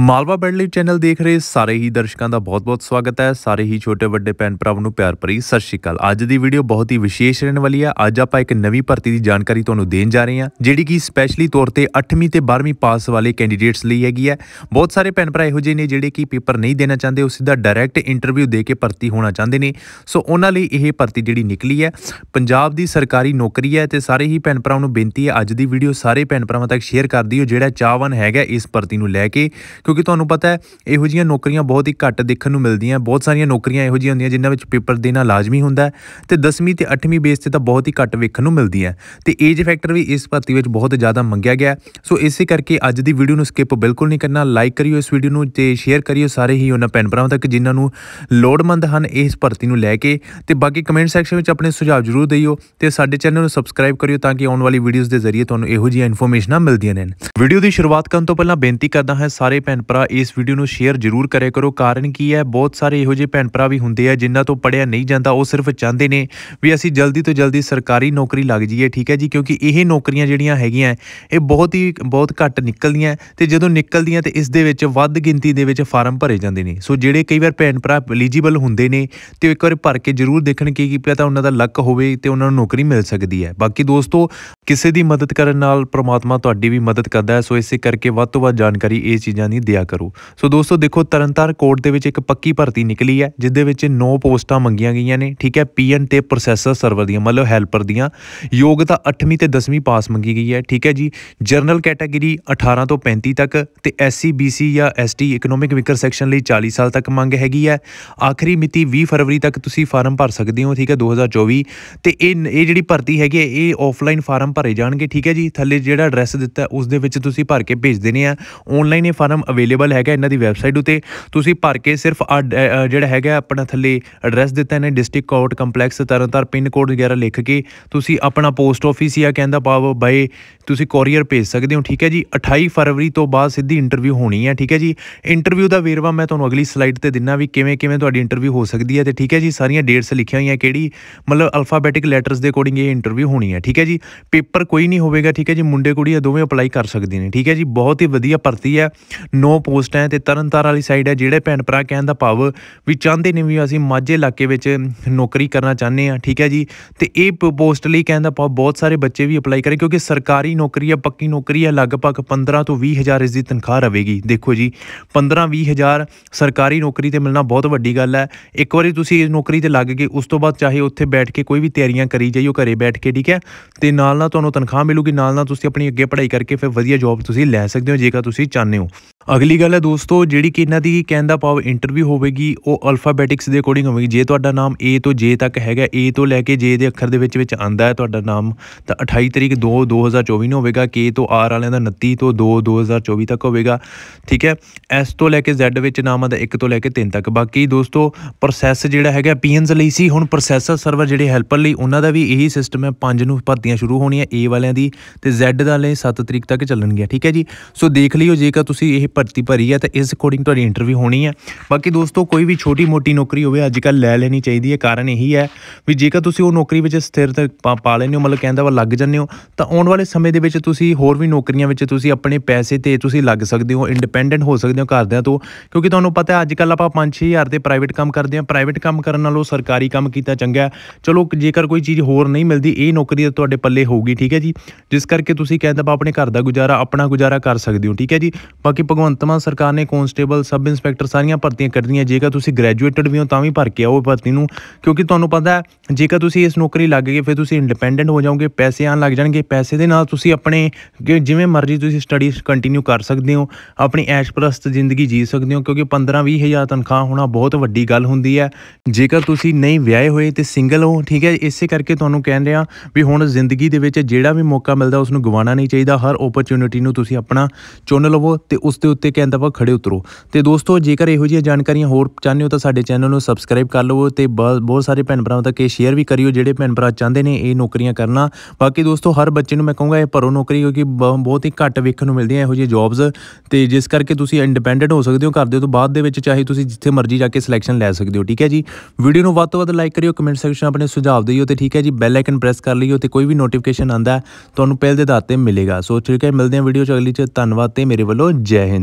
Malwa badly channel ਦੇਖ ਰਹੇ ਸਾਰੇ ਹੀ ਦਰਸ਼ਕਾਂ ਦਾ ਬਹੁਤ-ਬਹੁਤ ਸਵਾਗਤ ਹੈ ਸਾਰੇ ਹੀ ਛੋਟੇ ਵੱਡੇ ਭੈਣ ਭਰਾਵਾਂ ਨੂੰ ਪਿਆਰ ਭਰੀ ਸਤਿ ਸ਼੍ਰੀ ਅਕਾਲ ਅੱਜ ਦੀ ਵੀਡੀਓ ਬਹੁਤ ਹੀ ਵਿਸ਼ੇਸ਼ ਰਹਿਣ ਵਾਲੀ ਹੈ ਅੱਜ ਆਪਾਂ ਇੱਕ ਨਵੀਂ ਭਰਤੀ ਦੀ ਜਾਣਕਾਰੀ ਤੁਹਾਨੂੰ ਦੇਣ ਜਾ ਰਹੇ ਹਾਂ ਜਿਹੜੀ ਕਿ ਸਪੈਸ਼ਲੀ ਤੌਰ ਤੇ 8ਵੀਂ ਤੇ 12ਵੀਂ ਪਾਸ ਵਾਲੇ ਕੈਂਡੀਡੇਟਸ ਲਈ ਹੈਗੀ ਹੈ ਬਹੁਤ ਸਾਰੇ ਭੈਣ ਭਰਾ ਇਹੋ ਜਿਹੇ ਨੇ ਜਿਹੜੇ ਕਿ ਪੇਪਰ ਨਹੀਂ ਦੇਣਾ ਚਾਹੁੰਦੇ ਉਹ ਸਿੱਧਾ ਡਾਇਰੈਕਟ ਇੰਟਰਵਿਊ ਦੇ ਕੇ ਭਰਤੀ ਹੋਣਾ ਚਾਹੁੰਦੇ ਨੇ ਸੋ ਉਹਨਾਂ ਲਈ ਇਹ ਭਰਤੀ ਜਿਹੜੀ ਨਿਕਲੀ ਹੈ ਪੰਜਾਬ ਦੀ ਸਰਕਾਰੀ ਨੌਕਰੀ ਹੈ ਤੇ ਸਾਰੇ ਹੀ ਭੈਣ ਭਰਾਵਾਂ ਨੂੰ ਬੇਨਤੀ ਹੈ ਅੱਜ ਦੀ ਵੀਡੀਓ ਸਾਰੇ ਭੈਣ ਭਰਾਵਾਂ ਤੱਕ ਸ਼ੇਅਰ ਕਰ ਦਿਓ ਜਿਹੜਾ ਚਾਹਵਨ ਹੈਗਾ ਇਸ ਭਰਤੀ ਨੂੰ ਲੈ ਕੇ ਕਿਉਂਕਿ ਤੁਹਾਨੂੰ ਪਤਾ ਹੈ ਇਹੋ ਜੀਆਂ ਨੌਕਰੀਆਂ ਬਹੁਤ ਹੀ ਘੱਟ ਦੇਖਣ ਨੂੰ ਮਿਲਦੀਆਂ ਬਹੁਤ ਸਾਰੀਆਂ ਨੌਕਰੀਆਂ ਇਹੋ ਜੀਆਂ ਹੁੰਦੀਆਂ ਜਿਨ੍ਹਾਂ ਵਿੱਚ ਪੇਪਰ ਦੇਣਾ ਲਾਜ਼ਮੀ ਹੁੰਦਾ ਤੇ 10ਵੀਂ ਤੇ 8ਵੀਂ ਬੇਸ ਤੇ ਤਾਂ ਬਹੁਤ ਹੀ ਘੱਟ ਵੇਖਣ ਨੂੰ ਮਿਲਦੀਆਂ ਤੇ ਏਜ ਫੈਕਟਰ ਵੀ ਇਸ ਭਰਤੀ ਵਿੱਚ ਬਹੁਤ ਜ਼ਿਆਦਾ ਮੰਗਿਆ ਗਿਆ ਸੋ ਇਸੇ ਕਰਕੇ ਅੱਜ ਦੀ ਵੀਡੀਓ ਨੂੰ ਸਕਿਪ ਬਿਲਕੁਲ ਨਹੀਂ ਕਰਨਾ ਲਾਈਕ ਕਰਿਓ ਇਸ ਵੀਡੀਓ ਨੂੰ ਤੇ ਸ਼ੇਅਰ ਕਰਿਓ ਸਾਰੇ ਹੀ ਉਹਨਾਂ ਭੈਣ ਭਰਾਵਾਂ ਤੱਕ ਜਿਨ੍ਹਾਂ ਨੂੰ ਲੋੜਮੰਦ ਹਨ ਇਸ ਭਰਤੀ ਨੂੰ ਲੈ ਕੇ ਤੇ ਬਾਕੀ ਕਮੈਂਟ ਸੈਕਸ਼ਨ ਵਿੱਚ ਆਪਣੇ ਸੁਝਾਅ ਜ਼ਰੂਰ ਦਿਓ ਤੇ ਸਾਡੇ ਚੈਨਲ ਨੂੰ ਸਬਸਕ੍ਰਾਈਬ ਕਰਿਓ ਤਾਂ ਕਿ ਆਉਣ ਵਾਲੀ ਵੀਡੀਓਜ਼ ਦੇ ਜ਼ਰੀਏ ਤੁਹਾਨੂੰ ਇਹੋ ਜਿਹੀਆਂ ਇਨਫੋਰਮੇਸ਼ਨਾਂ ਮਿਲਦੀਆਂ ਰਹਿਣ ਵੀਡੀਓ ਦੀ ਸ਼ੁਰੂਆਤ ਕਰਨ ਤੋਂ ਪਹਿਲਾਂ ਬੇਨਤੀ ਕਰਦਾ ਹਾਂ ਸਾਰੇ ਪੈਨ ਭੈਣ ਭਰਾ ਇਸ ਵੀਡੀਓ ਨੂੰ ਸ਼ੇਅਰ ਜ਼ਰੂਰ ਕਰਿਆ ਕਰੋ ਕਾਰਨ ਕੀ ਹੈ ਬਹੁਤ ਸਾਰੇ ਇਹੋ ਜਿਹੇ ਭੈਣ ਭਰਾ ਵੀ ਹੁੰਦੇ ਆ ਜਿਨ੍ਹਾਂ ਤੋਂ ਪੜਿਆ ਨਹੀਂ ਜਾਂਦਾ ਉਹ ਸਿਰਫ ਚਾਹੁੰਦੇ ਨੇ ਵੀ ਅਸੀਂ ਜਲਦੀ ਤੋਂ ਜਲਦੀ ਸਰਕਾਰੀ ਨੌਕਰੀ ਲੱਗ ਜਾਈਏ ਠੀਕ ਹੈ ਜੀ ਕਿਉਂਕਿ ਇਹ ਨੌਕਰੀਆਂ ਜਿਹੜੀਆਂ ਹੈਗੀਆਂ ਇਹ ਬਹੁਤ ਹੀ ਬਹੁਤ ਘੱਟ ਨਿਕਲਦੀਆਂ ਤੇ ਜਦੋਂ ਨਿਕਲਦੀਆਂ ਤੇ ਇਸ ਦੇ ਵਿੱਚ ਵੱਧ ਗਿਣਤੀ ਦੇ ਵਿੱਚ ਫਾਰਮ ਭਰੇ ਜਾਂਦੇ ਨੇ ਸੋ ਜਿਹੜੇ ਕਈ ਵਾਰ ਭੈਣ ਭਰਾ ਐਲੀਜੀਬਲ ਹੁੰਦੇ ਨੇ ਤੇ ਇੱਕ ਵਾਰ ਭਰ ਕੇ ਜ਼ਰੂਰ ਦੇਖਣ ਕੀ ਕੀ ਪਿਆ ਤਾਂ ਉਹਨਾਂ ਦਾ ਲੱਕ ਹੋਵੇ ਤੇ ਉਹਨਾਂ ਨੂੰ ਨੌਕਰੀ ਮਿਲ ਸਕਦੀ ਹੈ ਬਾਕੀ ਦੋਸਤੋ ਕਿਸੇ ਦੀ ਮਦਦ ਕਰਨ ਨਾਲ ਪ੍ਰਮਾਤਮਾ ਤੁਹਾਡੀ ਵੀ ਮਦਦ ਕਰਦਾ ਹੈ ਸੋ ਇਸੇ ਕਰਕੇ ਵੱਧ ਤੋਂ ਵੱਧ ਜਾਣਕਾਰੀ ਇਹ ਚੀਜ਼ਾਂ ਦੀ ਦਿਆ ਕਰੋ ਸੋ ਦੋਸਤੋ ਦੇਖੋ ਤਰਨਤਾਰ ਕੋਰਟ ਦੇ ਵਿੱਚ ਇੱਕ ਪੱਕੀ ਭਰਤੀ ਨਿਕਲੀ ਹੈ ਜਿਸ ਦੇ ਵਿੱਚ 9 ਪੋਸਟਾਂ ਮੰਗੀਆਂ ਗਈਆਂ ਨੇ ਠੀਕ ਹੈ ਪੀਐਨ ਤੇ ਪ੍ਰੋਸੈਸਰ ਸਰਵਰ ਦੀਆਂ ਮਤਲਬ ਹੈਲਪਰ ਦੀਆਂ ਯੋਗਤਾ 8ਵੀਂ ਤੇ 10ਵੀਂ ਪਾਸ ਮੰਗੀ ਗਈ ਹੈ ਠੀਕ ਹੈ ਜੀ ਜਰਨਲ ਕੈਟਾਗਰੀ 18 ਤੋਂ 35 ਤੱਕ ਤੇ ਐਸਸੀ ਬੀਸੀ ਜਾਂ ਐਸਟੀ ਇਕਨੋਮਿਕ ਵਿਕਰ ਸੈਕਸ਼ਨ ਲਈ 40 ਸਾਲ ਤੱਕ ਮੰਗ ਹੈਗੀ ਹੈ ਆਖਰੀ ਮਿਤੀ 20 ਫਰਵਰੀ ਤੱਕ ਤੁਸੀਂ ਫਾਰਮ ਭਰ ਸਕਦੇ ਹੋ ਠੀਕ ਹੈ 2024 ਤੇ ਇਹ ਇਹ ਜਿਹੜੀ ਭਰਤੀ ਹੈਗੀ ਹੈ ਇਹ ਆਫਲਾਈਨ ਫਾਰਮ ਭਰੇ ਜਾਣਗੇ ਠੀਕ ਹੈ ਜੀ ਥੱਲੇ ਜਿਹੜਾ ਐਡਰੈਸ ਦਿੱਤਾ ਉਸ ਦੇ ਵਿੱਚ ਤੁਸੀਂ ਭਰ ਕੇ ਭੇਜ ਦੇਣੇ ਆ ਆਨਲਾਈਨ ਇਹ ਫਾਰਮ ਅਵੇਲੇਬਲ ਹੈਗਾ ਇਹਨਾਂ ਦੀ ਵੈਬਸਾਈਟ ਉਤੇ ਤੁਸੀਂ ਭਰ ਕੇ ਸਿਰਫ ਜਿਹੜਾ ਹੈਗਾ ਆਪਣਾ ਥੱਲੇ ਐਡਰੈਸ ਦਿੱਤਾ ਇਹਨੇ district court complex Tarn Taran pin code ਵਗੈਰਾ ਲਿਖ ਕੇ ਤੁਸੀਂ ਆਪਣਾ ਪੋਸਟ ਆਫਿਸ ਜਾਂ ਕਹਿੰਦਾ ਪਾਵ ਬਾਏ ਤੁਸੀਂ ਕੋਰੀਅਰ ਭੇਜ ਸਕਦੇ ਹੋ ਠੀਕ ਹੈ ਜੀ 28 ਫਰਵਰੀ ਤੋਂ ਬਾਅਦ ਸਿੱਧੀ ਇੰਟਰਵਿਊ ਹੋਣੀ ਹੈ ਠੀਕ ਹੈ ਜੀ ਇੰਟਰਵਿਊ ਦਾ ਵੇਰਵਾ ਮੈਂ ਤੁਹਾਨੂੰ ਅਗਲੀ ਸਲਾਈਡ ਤੇ ਦਿੰਨਾ ਵੀ ਕਿਵੇਂ ਕਿਵੇਂ ਤੁਹਾਡੀ ਇੰਟਰਵਿਊ ਹੋ ਸਕਦੀ ਹੈ ਤੇ ਠੀਕ ਹੈ ਜੀ ਸਾਰੀਆਂ ਡੇਟਸ ਲਿਖੀਆਂ ਹੋਈਆਂ ਕਿਹੜੀ ਮਤਲਬ ਅਲਫਾਬੈਟਿਕ ਲੈਟਰਸ ਦੇ ਅਕੋਰਡਿੰਗ ਇਹ ਇੰਟਰਵਿਊ ਹੋਣੀ ਹੈ ਠੀਕ ਹੈ ਜੀ ਪੇਪਰ ਕੋਈ ਨਹੀਂ ਹੋਵੇਗਾ ਠੀਕ ਹੈ ਜੀ ਮੁੰਡੇ ਕੁੜੀ ਦੋਵੇਂ ਅਪਲਾਈ ਕਰ ਸਕਦੇ ਨੇ ਠੀਕ ਹੈ ਜੀ ਬਹੁਤ ਹੀ ਵਧੀਆ ਭਰਤੀ ਹੈ ਨੋ ਪੋਸਟ ਹੈ ਤੇ ਤਰਨਤਾਰ ਵਾਲੀ ਸਾਈਡ ਹੈ ਜਿਹੜੇ ਭੈਣ ਭਰਾ ਕਹਿਣ ਦਾ ਭਾਵ ਵੀ ਚਾਹੁੰਦੇ ਨੇ ਵੀ ਅਸੀਂ ਮਾਝੇ ਇਲਾਕੇ ਵਿੱਚ ਨੌਕਰੀ ਕਰਨਾ ਚਾਹੁੰਦੇ ਆ ਠੀਕ ਹੈ ਜੀ ਤੇ ਇਹ ਪੋਸਟ ਲਈ ਕਹਿਣ ਦਾ ਭਾਵ ਬਹੁਤ ਸਾਰੇ ਬੱਚੇ ਵੀ ਅਪਲਾਈ ਕਰੇ ਕਿਉਂਕਿ ਸਰਕਾਰੀ ਨੌਕਰੀ ਹੈ ਪੱਕੀ ਨੌਕਰੀ ਹੈ ਲਗਭਗ 15 ਤੋਂ 20 ਹਜ਼ਾਰ ਇਸ ਦੀ ਤਨਖਾਹ ਰਹੇਗੀ ਦੇਖੋ ਜੀ 15 20 ਹਜ਼ਾਰ ਸਰਕਾਰੀ ਨੌਕਰੀ ਤੇ ਮਿਲਣਾ ਬਹੁਤ ਵੱਡੀ ਗੱਲ ਹੈ ਇੱਕ ਵਾਰੀ ਤੁਸੀਂ ਇਸ ਨੌਕਰੀ ਤੇ ਲੱਗ ਗਏ ਉਸ ਤੋਂ ਬਾਅਦ ਚਾਹੇ ਉੱਥੇ ਬੈਠ ਕੇ ਕੋਈ ਵੀ ਤਿਆਰੀਆਂ ਕਰੀ ਜਾਈਓ ਘਰੇ ਬੈਠ ਕੇ ਠੀਕ ਹੈ ਤੇ ਨਾਲ ਨਾਲ ਤੁਹਾਨੂੰ ਤਨਖਾਹ ਮਿਲੂਗੀ ਨਾਲ ਨਾਲ ਤੁਸੀਂ ਆਪਣੀ ਅੱਗੇ ਪੜ੍ਹਾਈ ਕਰਕੇ ਫਿਰ ਵਧੀਆ ਜੌਬ ਤੁਸੀਂ ਲੈ ਸਕਦੇ ਹੋ ਜੇਕਰ ਤੁਸੀਂ ਚਾਹੁੰਦੇ ਹੋ ਅਗਲੀ ਗੱਲ ਹੈ ਦੋਸਤੋ ਜਿਹੜੀ ਕਿ ਇਹਨਾਂ ਦੀ ਕਹਿੰਦਾ ਪਾਵ ਇੰਟਰਵਿਊ ਹੋਵੇਗੀ ਉਹ ਅਲਫਾਬੈਟਿਕਸ ਦੇ ਅਕੋਰਡਿੰਗ ਹੋਵੇਗੀ ਜੇ ਤੁਹਾਡਾ ਨਾਮ A ਤੋਂ J ਤੱਕ ਹੈਗਾ A ਤੋਂ ਲੈ ਕੇ J ਦੇ ਅੱਖਰ ਦੇ ਵਿੱਚ ਵਿੱਚ ਆਂਦਾ ਹੈ ਤੁਹਾਡਾ ਨਾਮ ਤਾਂ 28 ਤਰੀਕ 2 2024 ਨੂੰ ਹੋਵੇਗਾ K ਤੋਂ R ਵਾਲਿਆਂ ਦਾ 29 ਤੋਂ 2 2024 ਤੱਕ ਹੋਵੇਗਾ ਠੀਕ ਹੈ S ਤੋਂ ਲੈ ਕੇ Z ਵਿੱਚ ਨਾਮ ਦਾ 1 ਤੋਂ ਲੈ ਕੇ 3 ਤੱਕ ਬਾਕੀ ਦੋਸਤੋ ਪ੍ਰੋਸੈਸ ਜਿਹੜਾ ਹੈਗਾ ਪੀਐਨਸ ਲਈ ਸੀ ਹੁਣ ਪ੍ਰੋਸੈਸਰ ਸਰਵਰ ਜਿਹੜੇ ਹੈਲਪਰ ਲਈ ਉਹਨਾਂ ਦਾ ਵੀ ਇਹੀ ਸਿਸਟਮ ਹੈ 5 ਨੂੰ ਭਰਤੀਆਂ ਸ਼ੁਰੂ ਹੋਣੀਆਂ A ਵਾਲਿਆਂ ਦੀ ਤੇ Z ਵਾਲੇ 7 ਤਰੀਕ ਤੱਕ ਚੱਲਣਗੀਆਂ ਠੀਕ ਹੈ ਜੀ ਸੋ ਦੇਖ ਲਿਓ ਜੇਕਰ ਤੁਸੀਂ ਇਹ ਭਰਤੀ ਭਰੀ ਹੈ ਤਾਂ ਇਸ ਅਕੋਰਡਿੰਗ ਤੁਹਾਡੀ ਇੰਟਰਵਿਊ ਹੋਣੀ ਹੈ ਬਾਕੀ ਦੋਸਤੋ ਕੋਈ ਵੀ ਛੋਟੀ ਮੋਟੀ ਨੌਕਰੀ ਹੋਵੇ ਅੱਜ ਕੱਲ ਲੈ ਲੈਣੀ ਚਾਹੀਦੀ ਹੈ ਕਾਰਨ ਇਹੀ ਹੈ ਵੀ ਜੇਕਰ ਤੁਸੀਂ ਉਹ ਨੌਕਰੀ ਵਿੱਚ ਸਥਿਰਤਾ ਪਾ ਲੈਣੇ ਹੋ ਮਤਲਬ ਕਹਿੰਦਾ ਵਾ ਲੱਗ ਜੰਨੇ ਹੋ ਤਾਂ ਆਉਣ ਵਾਲੇ ਸਮੇਂ ਦੇ ਵਿੱਚ ਤੁਸੀਂ ਹੋਰ ਵੀ ਨੌਕਰੀਆਂ ਵਿੱਚ ਤੁਸੀਂ ਆਪਣੇ ਪੈਸੇ ਤੇ ਤੁਸੀਂ ਲੱਗ ਸਕਦੇ ਹੋ ਇੰਡੀਪੈਂਡੈਂਟ ਹੋ ਸਕਦੇ ਹੋ ਘਰਦਿਆਂ ਤੋਂ ਕਿਉਂਕਿ ਤੁਹਾਨੂੰ ਪਤਾ ਹੈ ਅੱਜ ਕੱਲ ਆਪਾਂ 5-6000 ਦੇ ਪ੍ਰਾਈਵੇਟ ਕੰਮ ਕਰਦੇ ਹਾਂ ਪ੍ਰਾਈਵੇਟ ਕੰਮ ਕਰਨ ਨਾਲੋਂ ਸਰਕਾਰੀ ਕੰਮ ਕੀਤਾ ਚੰਗਾ ਚਲੋ ਜੇਕਰ ਕੋਈ ਚੀਜ਼ ਹੋਰ ਨਹੀਂ ਮਿਲਦੀ ਇਹ ਨੌਕਰੀ ਤਾਂ ਤੁਹਾਡੇ ਪੱਲੇ ਹੋਊਗੀ ਠੀਕ ਹੈ ਜੀ ਜਿਸ ਕਰਕੇ ਤੁਸੀਂ ਕਹਿੰਦਾ ਆਪਣੇ ਘਰ ਦਾ ਗੁਜ਼ਾਰਾ ਆਪਣਾ ਗੁਜ਼ਾਰਾ ਕਰ ਸਕਦੇ ਹੋ ਠੀਕ ਹੈ ਜੀ ਬਾਕੀ ਭਗਵਾਨ ਭਗਵੰਤ ਸਰਕਾਰ ਨੇ ਕਨਸਟੇਬਲ ਸਬ ਇੰਸਪੈਕਟਰ ਸਾਰੀਆਂ ਭਰਤੀਆਂ ਕਰਦੀਆਂ ਜੇਕਰ ਤੁਸੀਂ ਗ੍ਰੈਜੂਏਟਡ ਵੀ ਹੋ ਤਾਂ ਵੀ ਭਰ ਕੇ ਆਓ ਭਰਤੀ ਨੂੰ ਕਿਉਂਕਿ ਤੁਹਾਨੂੰ ਪਤਾ ਹੈ ਜੇਕਰ ਤੁਸੀਂ ਇਸ ਨੌਕਰੀ ਲੱਗ ਗਏ ਫਿਰ ਤੁਸੀਂ ਇੰਡੀਪੈਂਡੈਂਟ ਹੋ ਜਾਓਗੇ ਪੈਸੇ ਆਣ ਲੱਗ ਜਾਣਗੇ ਪੈਸੇ ਦੇ ਨਾਲ ਤੁਸੀਂ ਆਪਣੇ ਜਿਵੇਂ ਮਰਜ਼ੀ ਤੁਸੀਂ ਸਟੱਡੀ ਕੰਟੀਨਿਊ ਕਰ ਸਕਦੇ ਹੋ ਆਪਣੀ ਐਸ਼ਪ੍ਰਸਤ ਜ਼ਿੰਦਗੀ ਜੀ ਸਕਦੇ ਹੋ ਕਿਉਂਕਿ 15-20 ਹਜ਼ਾਰ ਤਨਖਾਹ ਹੋਣਾ ਬਹੁਤ ਵੱਡੀ ਗੱਲ ਹੁੰਦੀ ਹੈ ਜੇਕਰ ਤੁਸੀਂ ਨਹੀਂ ਵਿਆਹੇ ਹੋਏ ਤੇ ਸਿੰਗਲ ਹੋ ਠੀਕ ਹੈ ਇਸੇ ਕਰਕੇ ਤੁਹਾਨੂੰ ਕਹਿ ਰਿਹਾ ਵੀ ਹੁਣ ਜ਼ਿੰਦਗੀ ਦੇ ਵਿੱਚ ਜਿਹੜਾ ਵੀ ਮੌਕਾ ਮਿਲਦਾ ਉਸ ਨੂੰ ਗਵਾਉਣਾ ਨਹੀਂ ਚਾਹੀਦਾ ਹਰ ਓਪਰਚ्युनिटी ਨੂੰ ਤੁਸੀਂ ਆਪਣਾ ਚੁਣ ਲਵੋ ਤੇ ਉਸ ਤੇ ਦੇ ਉੱਤੇ ਕਹਿੰਦਾ ਵਾ ਖੜੇ ਉਤਰੋ ਤੇ ਦੋਸਤੋ ਜੇਕਰ ਇਹੋ ਜਿਹੀਆਂ ਜਾਣਕਾਰੀਆਂ ਹੋਰ ਚਾਹੁੰਦੇ ਹੋ ਤਾਂ ਸਾਡੇ ਚੈਨਲ ਨੂੰ ਸਬਸਕ੍ਰਾਈਬ ਕਰ ਲਵੋ ਤੇ ਬਹੁਤ ਸਾਰੇ ਭੈਣ ਭਰਾਵਾਂ ਤੱਕ ਇਹ ਸ਼ੇਅਰ ਵੀ ਕਰਿਓ ਜਿਹੜੇ ਭੈਣ ਭਰਾ ਚਾਹੁੰਦੇ ਨੇ ਇਹ ਨੌਕਰੀਆਂ ਕਰਨਾ ਬਾਕੀ ਦੋਸਤੋ ਹਰ ਬੱਚੇ ਨੂੰ ਮੈਂ ਕਹੂੰਗਾ ਇਹ ਭਰੋ ਨੌਕਰੀ ਕਿਉਂਕਿ ਬਹੁਤ ਹੀ ਘੱਟ ਵੇਖਣ ਨੂੰ ਮਿਲਦੀਆਂ ਇਹੋ ਜਿਹੀਆਂ ਜੌਬਸ ਤੇ ਜਿਸ ਕਰਕੇ ਤੁਸੀਂ ਇੰਡੀਪੈਂਡੈਂਟ ਹੋ ਸਕਦੇ ਹੋ ਘਰ ਦੇ ਤੋਂ ਬਾਅਦ ਦੇ ਵਿੱਚ ਚਾਹੇ ਤੁਸੀਂ ਜਿੱਥੇ ਮਰਜ਼ੀ ਜਾ ਕੇ ਸਿਲੈਕਸ਼ਨ ਲੈ ਸਕਦੇ ਹੋ ਠੀਕ ਹੈ ਜੀ ਵੀਡੀਓ ਨੂੰ ਵੱਧ ਤੋਂ ਵੱਧ ਲਾਈਕ ਕਰਿਓ ਕਮੈਂਟ ਸੈਕਸ਼ਨ ਆਪਣੇ ਸੁਝਾਅ ਦਿਓ ਤੇ ਠੀਕ ਹੈ ਜੀ ਬੈਲ ਆਈਕਨ ਪ੍ਰੈਸ ਕਰ ਲਈਓ ਤੇ ਕੋਈ ਵੀ ਨੋਟੀਫਿਕੇਸ਼ਨ ਆਂਦਾ ਤੁਹਾਨੂੰ ਪਹਿਲ ਦੇ ਦਾਤੇ ਮਿਲੇਗਾ ਸੋ ਠੀਕ ਹੈ ਮਿਲਦੇ ਹਾਂ ਵੀਡੀਓ ਚ ਅਗਲੀ ਚ ਧੰਨਵਾਦ ਤੇ ਮੇਰੇ ਵੱਲੋਂ ਜੈ